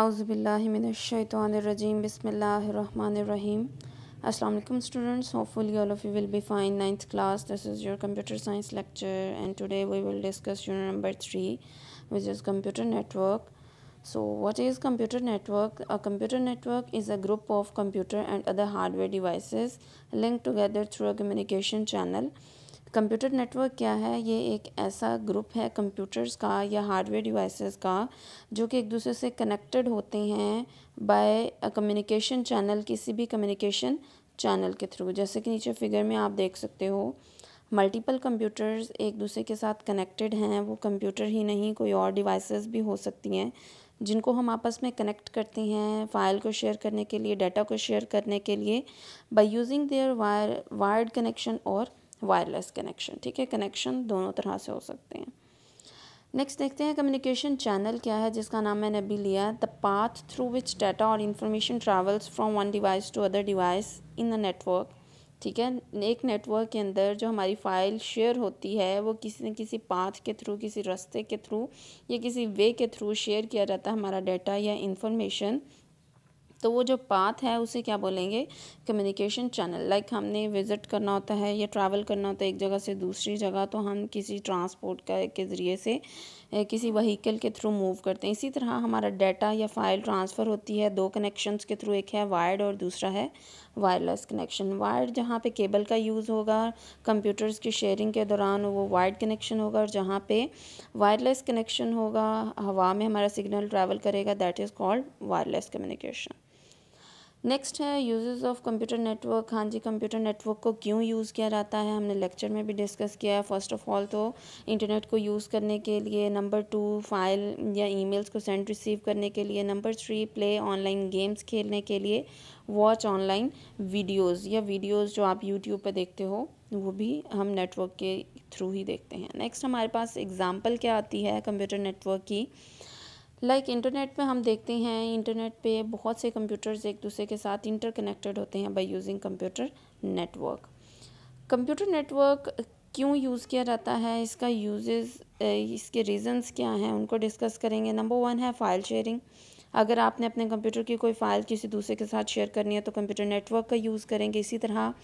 आउज़बिल्लिमिनशैतरजीम बसमीम Assalamualaikum students hopefully all of you will be fine ninth class this is your computer science lecture and today we will discuss unit number 3 which is computer network so what is computer network a computer network is a group of computer and other hardware devices linked together through a communication channel computer network क्या है ये एक ऐसा group है computers का या hardware devices का जो कि एक दूसरे से कनेक्टेड होते हैं बाय कम्युनिकेशन चैनल किसी भी कम्युनिकेशन चैनल के थ्रू जैसे कि नीचे फिगर में आप देख सकते हो मल्टीपल कंप्यूटर्स एक दूसरे के साथ कनेक्टेड हैं वो कंप्यूटर ही नहीं कोई और डिवाइसेस भी हो सकती हैं जिनको हम आपस में कनेक्ट करते हैं फाइल को शेयर करने के लिए डाटा को शेयर करने के लिए by using their wire wired connection और वायरलेस कनेक्शन ठीक है कनेक्शन दोनों तरह से हो सकते हैं नेक्स्ट देखते हैं कम्युनिकेशन चैनल क्या है जिसका नाम मैंने अभी लिया the path through which data और information travels from one device to other device in the network ठीक है एक नेटवर्क के अंदर जो हमारी फ़ाइल शेयर होती है वो किसी न किसी पाथ के थ्रू किसी रास्ते के थ्रू या किसी वे के थ्रू शेयर किया जाता है हमारा डाटा या इन्फॉर्मेशन तो वो जो पाथ है उसे क्या बोलेंगे कम्युनिकेशन चैनल लाइक हमने विज़िट करना होता है या ट्रैवल करना होता है एक जगह से दूसरी जगह तो हम किसी ट्रांसपोर्ट का के ज़रिए से किसी वहीकल के थ्रू मूव करते हैं इसी तरह हमारा डाटा या फाइल ट्रांसफ़र होती है दो कनेक्शंस के थ्रू एक है वायर्ड और दूसरा है वायरलेस कनेक्शन वायर्ड जहाँ पे केबल का यूज़ होगा कंप्यूटर्स की शेयरिंग के दौरान वो वायर्ड कनेक्शन होगा और जहाँ पे वायरलेस कनेक्शन होगा हवा में हमारा सिग्नल ट्रैवल करेगा that is called wireless communication next है यूजेस ऑफ कंप्यूटर नेटवर्क हाँ जी कंप्यूटर नेटवर्क को क्यों यूज़ किया जाता है हमने लेक्चर में भी डिस्कस किया है फर्स्ट ऑफ ऑल तो इंटरनेट को यूज़ करने के लिए नंबर टू फाइल या ईमेल्स को सेंड रिसीव करने के लिए number three play online games खेलने के लिए वॉच ऑनलाइन वीडियोज़ या वीडियोज़ जो आप यूट्यूब पर देखते हो वो भी हम नेटवर्क के थ्रू ही देखते हैं नेक्स्ट हमारे पास एग्ज़ाम्पल क्या आती है कंप्यूटर नेटवर्क की लाइक like इंटरनेट में हम देखते हैं इंटरनेट पे बहुत से कंप्यूटर्स एक दूसरे के साथ इंटरकनेक्टेड होते हैं by using computer network computer network क्यों यूज़ किया जाता है इसका यूजेस इसके रीजंस क्या हैं उनको डिस्कस करेंगे नंबर वन है फ़ाइल शेयरिंग अगर आपने अपने कंप्यूटर की कोई फ़ाइल किसी दूसरे के साथ शेयर करनी है तो कंप्यूटर नेटवर्क का यूज़ करेंगे इसी तरह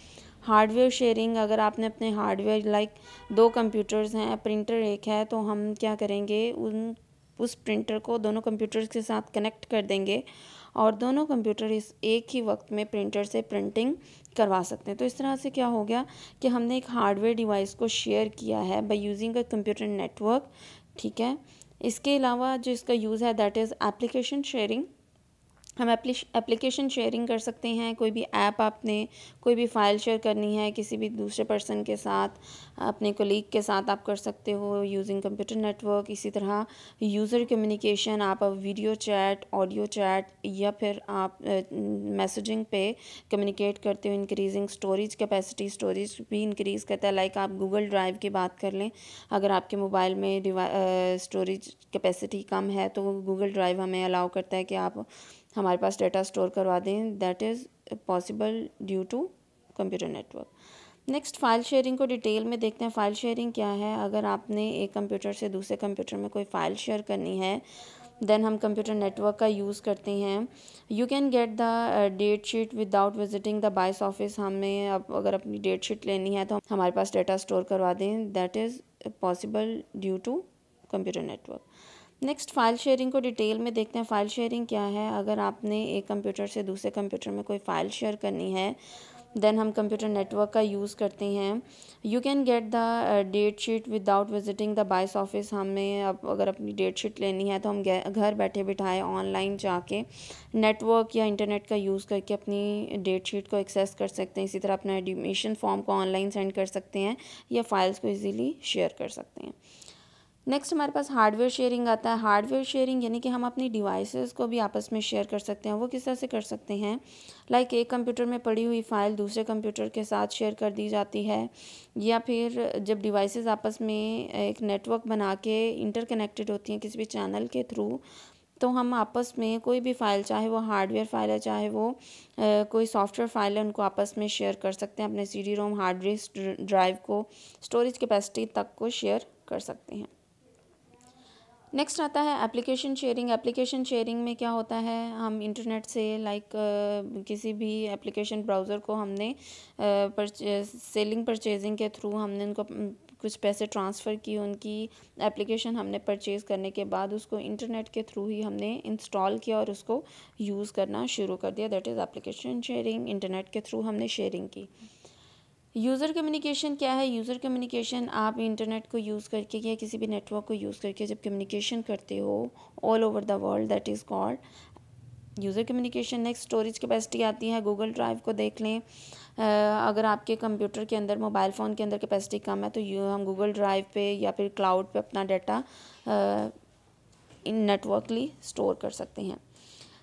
हार्डवेयर शेयरिंग अगर आपने अपने हार्डवेयर लाइक दो कंप्यूटर्स हैं प्रिंटर एक है तो हम क्या करेंगे उन उस प्रिंटर को दोनों कंप्यूटर के साथ कनेक्ट कर देंगे और दोनों कंप्यूटर इस एक ही वक्त में प्रिंटर से प्रिंटिंग करवा सकते हैं तो इस तरह से क्या हो गया कि हमने एक हार्डवेयर डिवाइस को शेयर किया है by using a computer network ठीक है इसके अलावा जो इसका यूज़ है दैट इज़ एप्लीकेशन शेयरिंग हम एप्लीकेशन शेयरिंग कर सकते हैं कोई भी ऐप आपने कोई भी फ़ाइल शेयर करनी है किसी भी दूसरे पर्सन के साथ अपने कोलीग के साथ आप कर सकते हो यूजिंग कंप्यूटर नेटवर्क इसी तरह यूज़र कम्युनिकेशन आप वीडियो चैट ऑडियो चैट या फिर आप मैसेजिंग पे कम्युनिकेट करते हो इंक्रीजिंग स्टोरेज कैपेसिटी स्टोरेज भी इंक्रीज़ करता है लाइक आप गूगल ड्राइव की बात कर लें अगर आपके मोबाइल में स्टोरेज कैपेसिटी कम है तो गूगल ड्राइव हमें अलाउ करता है कि आप हमारे पास डेटा स्टोर करवा दें that is possible due to computer network next file sharing को डिटेल में देखते हैं फाइल शेयरिंग क्या है अगर आपने एक कंप्यूटर से दूसरे कंप्यूटर में कोई फाइल शेयर करनी है देन हम कंप्यूटर नेटवर्क का यूज़ करते हैं you can get the date sheet without visiting the bias office हमें अब अगर अपनी डेट शीट लेनी है तो हमारे पास डेटा स्टोर करवा दें that is possible due to computer network next file sharing को डिटेल में देखते हैं फाइल शेयरिंग क्या है अगर आपने एक कंप्यूटर से दूसरे कंप्यूटर में कोई फाइल शेयर करनी है देन हम कंप्यूटर नेटवर्क का यूज़ करते हैं you can get the date sheet without visiting the bias office हमें अब अगर अपनी डेट शीट लेनी है तो हम घर बैठे बिठाए ऑनलाइन जाके नेटवर्क या इंटरनेट का यूज़ करके अपनी डेट शीट को एक्सेस कर सकते हैं इसी तरह अपना एडमिशन फॉर्म को ऑनलाइन सेंड कर सकते हैं या फाइल्स को ईजीली शेयर कर सकते हैं नेक्स्ट हमारे पास हार्डवेयर शेयरिंग आता है हार्डवेयर शेयरिंग यानी कि हम अपनी डिवाइसेस को भी आपस में शेयर कर सकते हैं वो किस तरह से कर सकते हैं लाइक like एक कंप्यूटर में पड़ी हुई फ़ाइल दूसरे कंप्यूटर के साथ शेयर कर दी जाती है या फिर जब डिवाइसेस आपस में एक नेटवर्क बना के इंटरकनेक्टेड होती हैं किसी भी चैनल के थ्रू तो हम आपस में कोई भी फ़ाइल चाहे वो हार्डवेयर फ़ाइल है चाहे वो आ, कोई सॉफ्टवेयर फ़ाइल है उनको आपस में शेयर कर सकते हैं अपने C D ROM hard disk drive को स्टोरेज कैपेसिटी तक को शेयर कर सकते हैं नेक्स्ट आता है एप्लीकेशन शेयरिंग एप्लीकेशन शेयरिंग में क्या होता है हम इंटरनेट से लाइक like, किसी भी एप्लीकेशन ब्राउज़र को हमने परचे सेलिंग परचेजिंग के थ्रू हमने उनको कुछ पैसे ट्रांसफ़र किए उनकी एप्लीकेशन हमने परचेज़ करने के बाद उसको इंटरनेट के थ्रू ही हमने इंस्टॉल किया और उसको यूज़ करना शुरू कर दिया that is application sharing internet के थ्रू हमने शेयरिंग की यूज़र कम्युनिकेशन क्या है यूज़र कम्युनिकेशन आप इंटरनेट को यूज़ करके या किसी भी नेटवर्क को यूज़ करके जब कम्युनिकेशन करते हो all over the world that is called user communication next storage capacity आती है गूगल ड्राइव को देख लें अगर आपके कंप्यूटर के अंदर मोबाइल फ़ोन के अंदर कैपेसिटी कम है तो हम गूगल ड्राइव पे या फिर क्लाउड पे अपना डाटा इन नेटवर्कली स्टोर कर सकते हैं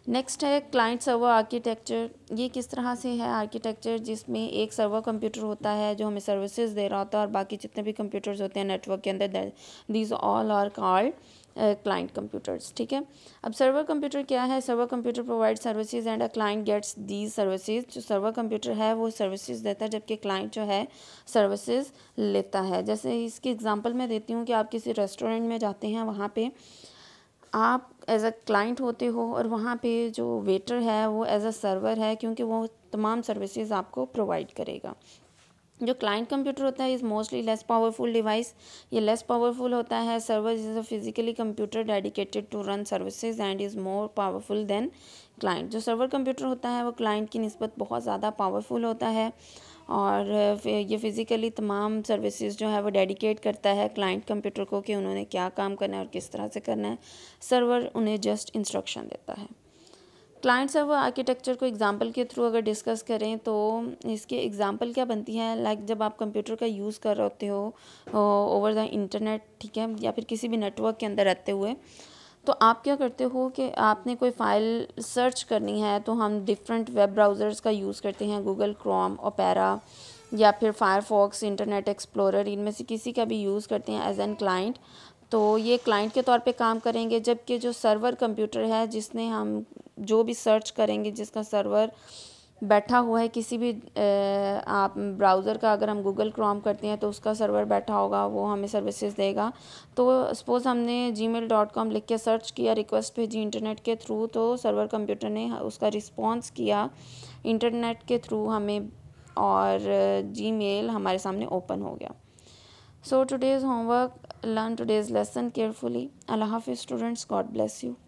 नेक्स्ट है क्लाइंट सर्वर आर्किटेक्चर ये किस तरह से है आर्किटेक्चर जिसमें एक सर्वर कंप्यूटर होता है जो हमें सर्विसेज दे रहा होता है और बाकी जितने भी कंप्यूटर्स होते हैं नेटवर्क के अंदर these all are called client computers ठीक है अब सर्वर कंप्यूटर क्या है server computer provide services and a client gets these services जो सर्वर कंप्यूटर है वो सर्विसेज देता है जबकि क्लाइंट जो है सर्विसेज लेता है जैसे इसकी एग्जांपल मैं देती हूँ कि आप किसी रेस्टोरेंट में जाते हैं वहाँ पे आप एज अ क्लाइंट होते हो और वहाँ पे जो वेटर है वो एज अ सर्वर है क्योंकि वो तमाम सर्विसेज आपको प्रोवाइड करेगा जो क्लाइंट कंप्यूटर होता है is mostly less powerful device ये लेस पावरफुल होता है server is a physically computer dedicated to run services and is more powerful than client जो सर्वर कंप्यूटर होता है वो क्लाइंट की नस्बत बहुत ज़्यादा पावरफुल होता है और ये फ़िज़िकली तमाम सर्विसेज जो है वो डेडिकेट करता है क्लाइंट कंप्यूटर को कि उन्होंने क्या काम करना है और किस तरह से करना है सर्वर उन्हें जस्ट इंस्ट्रक्शन देता है क्लाइंट सर्वर आर्किटेक्चर को एग्जांपल के थ्रू अगर डिस्कस करें तो इसके एग्जांपल क्या बनती है लाइक like जब आप कंप्यूटर का यूज़ कर रहे होते हो ओवर द इंटरनेट ठीक है या फिर किसी भी नेटवर्क के अंदर रहते हुए तो आप क्या करते हो कि आपने कोई फ़ाइल सर्च करनी है तो हम डिफरेंट वेब ब्राउज़र्स का यूज़ करते हैं गूगल क्रोम ओपेरा या फिर फायरफॉक्स इंटरनेट एक्सप्लोरर इनमें से किसी का भी यूज़ करते हैं एज एन क्लाइंट तो ये क्लाइंट के तौर पे काम करेंगे जबकि जो सर्वर कंप्यूटर है जिसने हम जो भी सर्च करेंगे जिसका सर्वर बैठा हुआ है किसी भी आप ब्राउज़र का अगर हम गूगल क्रॉम करते हैं तो उसका सर्वर बैठा होगा वो हमें सर्विसेज देगा तो सपोज़ हमने जी मेल डॉट कॉम लिख के सर्च किया रिक्वेस्ट भेजी इंटरनेट के थ्रू तो सर्वर कंप्यूटर ने उसका रिस्पॉन्स किया इंटरनेट के थ्रू हमें और जी मेल हमारे सामने ओपन हो गया so today's homework learn today's lesson carefully अल्लाह हाफि स्टूडेंट्स गॉड ब्लेस यू